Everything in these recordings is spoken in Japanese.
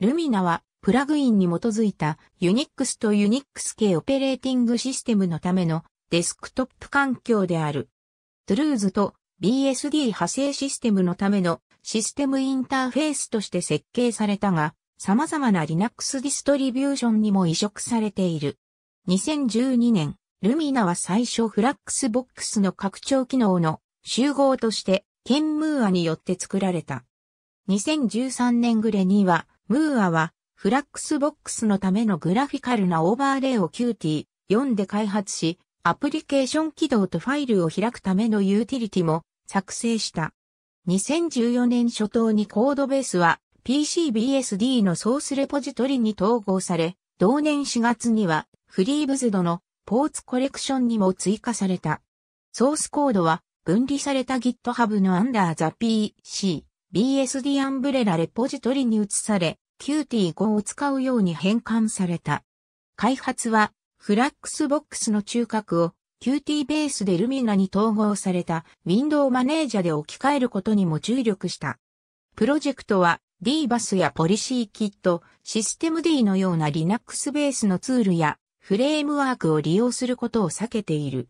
ルミナはプラグインに基づいたユニックスとユニックス系オペレーティングシステムのためのデスクトップ環境である。トゥルーズと BSD 派生システムのためのシステムインターフェースとして設計されたが、様々な Linux ディストリビューションにも移植されている。2012年、ルミナは最初フラックスボックスの拡張機能の集合として、ケンムーアによって作られた。2013年暮れには、ムーアは、フラックスボックスのためのグラフィカルなオーバーレイを Qt4 で開発し、アプリケーション起動とファイルを開くためのユーティリティも作成した。2014年初頭にコードベースは PCBSD のソースレポジトリに統合され、同年4月にはフリーブズドのポーツコレクションにも追加された。ソースコードは分離された GitHub のアンダーザ PC BSD アンブレラレポジトリに移され、Qt5 を使うように変換された。開発は、フラックスボックスの中核を Qt ベースでルミナに統合された Window マネージャで置き換えることにも注力した。プロジェクトは d b u s やポリシーキット、システム D のような Linux ベースのツールやフレームワークを利用することを避けている。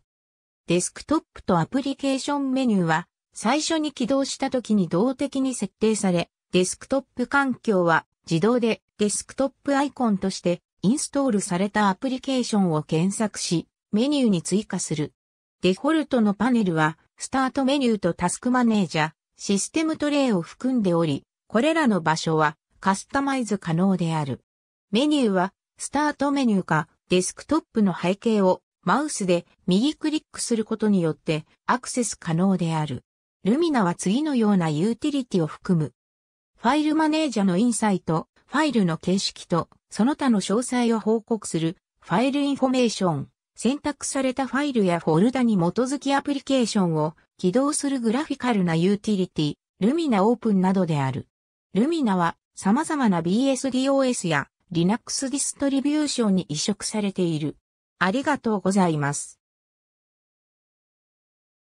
デスクトップとアプリケーションメニューは最初に起動した時に動的に設定され、デスクトップ環境は自動でデスクトップアイコンとしてインストールされたアプリケーションを検索し、メニューに追加する。デフォルトのパネルは、スタートメニューとタスクマネージャー、システムトレイを含んでおり、これらの場所はカスタマイズ可能である。メニューは、スタートメニューかデスクトップの背景をマウスで右クリックすることによってアクセス可能である。ルミナは次のようなユーティリティを含む。ファイルマネージャのインサイト、ファイルの形式と、その他の詳細を報告する、ファイルインフォメーション、選択されたファイルやフォルダに基づきアプリケーションを起動するグラフィカルなユーティリティ、ルミナオープンなどである。ルミナは様々な BSDOS や Linux ディストリビューションに移植されている。ありがとうございます。